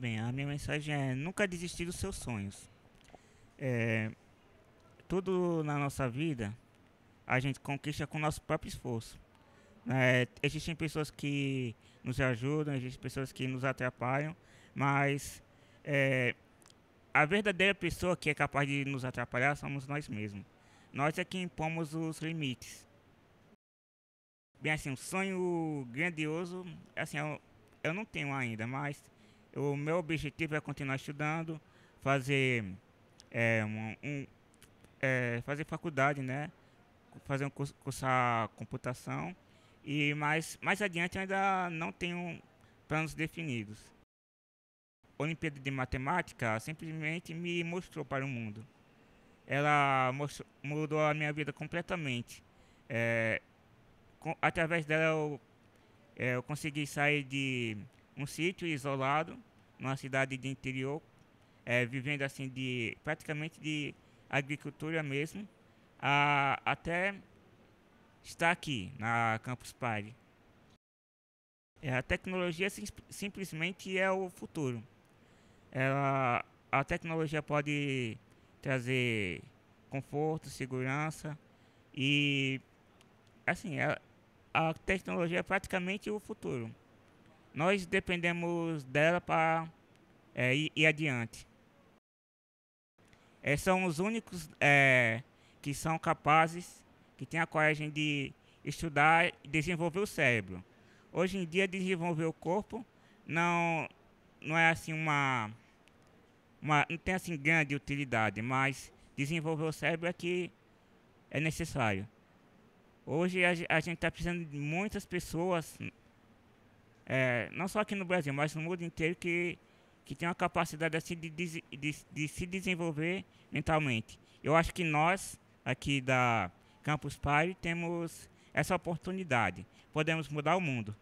Bem, a minha mensagem é nunca desistir dos seus sonhos. É, tudo na nossa vida a gente conquista com o nosso próprio esforço. É, existem pessoas que nos ajudam, existem pessoas que nos atrapalham, mas é, a verdadeira pessoa que é capaz de nos atrapalhar somos nós mesmos. Nós é que impomos os limites. Bem, assim, um sonho grandioso, assim, eu, eu não tenho ainda, mas o meu objetivo é continuar estudando, fazer, é, um, um, é, fazer faculdade, né? Fazer um curso, cursar computação. E mais, mais adiante ainda não tenho planos definidos. A Olimpíada de Matemática simplesmente me mostrou para o mundo. Ela mostrou, mudou a minha vida completamente. É, com, através dela eu, é, eu consegui sair de um sítio isolado, numa cidade de interior, é, vivendo assim de praticamente de agricultura mesmo, a, até estar aqui na Campus Party. É, a tecnologia sim, simplesmente é o futuro. Ela, a tecnologia pode trazer conforto, segurança e assim, a, é, a tecnologia é praticamente o futuro nós dependemos dela para é, ir, ir, adiante. É, são os únicos é, que são capazes, que têm a coragem de estudar e desenvolver o cérebro. Hoje em dia, desenvolver o corpo não, não é assim uma, uma não tem assim grande utilidade, mas desenvolver o cérebro é que é necessário. Hoje a, a gente está precisando de muitas pessoas é, não só aqui no Brasil, mas no mundo inteiro, que, que tem uma capacidade assim de, de, de, de se desenvolver mentalmente. Eu acho que nós, aqui da Campus Party, temos essa oportunidade. Podemos mudar o mundo.